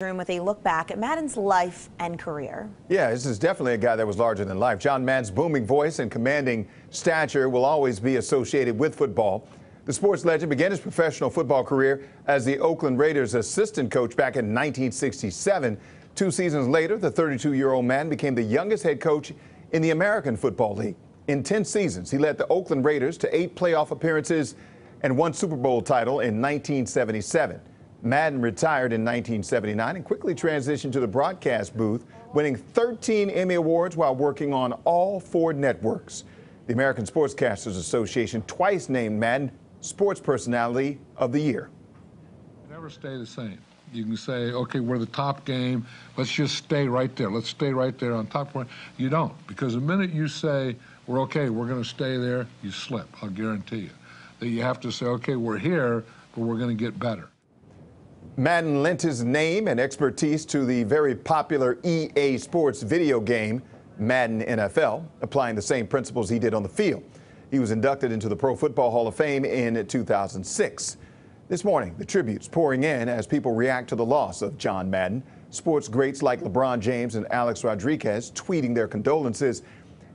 room with a look back at Madden's life and career. Yeah, this is definitely a guy that was larger than life. John Madden's booming voice and commanding stature will always be associated with football. The sports legend began his professional football career as the Oakland Raiders assistant coach back in 1967. Two seasons later, the 32-year-old man became the youngest head coach in the American Football League. In 10 seasons, he led the Oakland Raiders to eight playoff appearances and one Super Bowl title in 1977. Madden retired in 1979 and quickly transitioned to the broadcast booth, winning 13 Emmy Awards while working on all four networks. The American Sportscasters Association twice named Madden Sports Personality of the Year. Never stay the same. You can say, okay, we're the top game. Let's just stay right there. Let's stay right there on top You don't, because the minute you say, we're okay, we're going to stay there, you slip. I'll guarantee you. That you have to say, okay, we're here, but we're going to get better. Madden lent his name and expertise to the very popular EA Sports video game, Madden NFL, applying the same principles he did on the field. He was inducted into the Pro Football Hall of Fame in 2006. This morning, the tributes pouring in as people react to the loss of John Madden. Sports greats like LeBron James and Alex Rodriguez tweeting their condolences,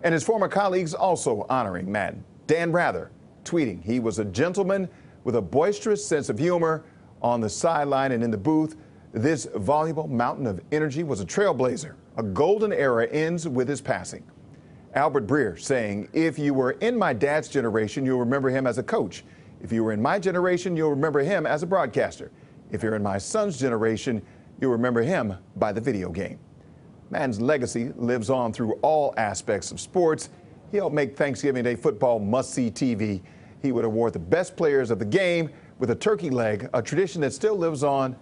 and his former colleagues also honoring Madden. Dan Rather tweeting, he was a gentleman with a boisterous sense of humor on the sideline and in the booth, this voluble mountain of energy was a trailblazer. A golden era ends with his passing. Albert Breer saying, If you were in my dad's generation, you'll remember him as a coach. If you were in my generation, you'll remember him as a broadcaster. If you're in my son's generation, you'll remember him by the video game. Madden's legacy lives on through all aspects of sports. He helped make Thanksgiving Day football must see TV. He would award the best players of the game with a turkey leg, a tradition that still lives on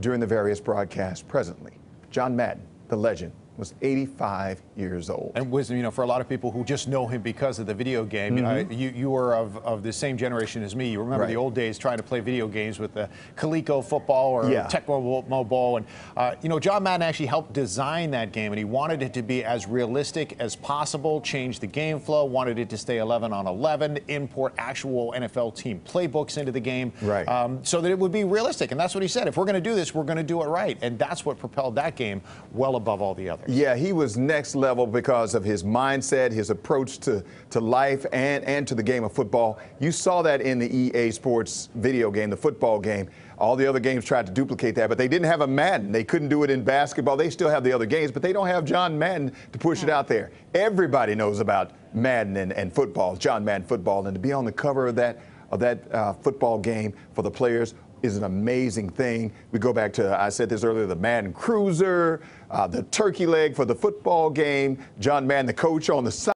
during the various broadcasts presently. John Madden, the legend, was 85 years old. And wisdom, you know, for a lot of people who just know him because of the video game, you mm-hmm. know, you, you were of, of the same generation as me. You remember right. the old days trying to play video games with the Coleco football or yeah. Tecmo Mobile. And, uh, you know, John Madden actually helped design that game, and he wanted it to be as realistic as possible, change the game flow, wanted it to stay 11 on 11, import actual NFL team playbooks into the game right. Um, so that it would be realistic. And that's what he said. If we're going to do this, we're going to do it right. And that's what propelled that game well above all the others others. Yeah, he was next level because of his mindset, his approach to, to life, and, and to the game of football. You saw that in the EA Sports video game, the football game. All the other games tried to duplicate that, but they didn't have a Madden. They couldn't do it in basketball. They still have the other games, but they don't have John Madden to push it out there. Everybody knows about Madden and, and football, John Madden football, and to be on the cover of that of that uh, football game for the players is an amazing thing. We go back to, I said this earlier, the Madden Cruiser, uh, the turkey leg for the football game, John Madden, the coach on the side.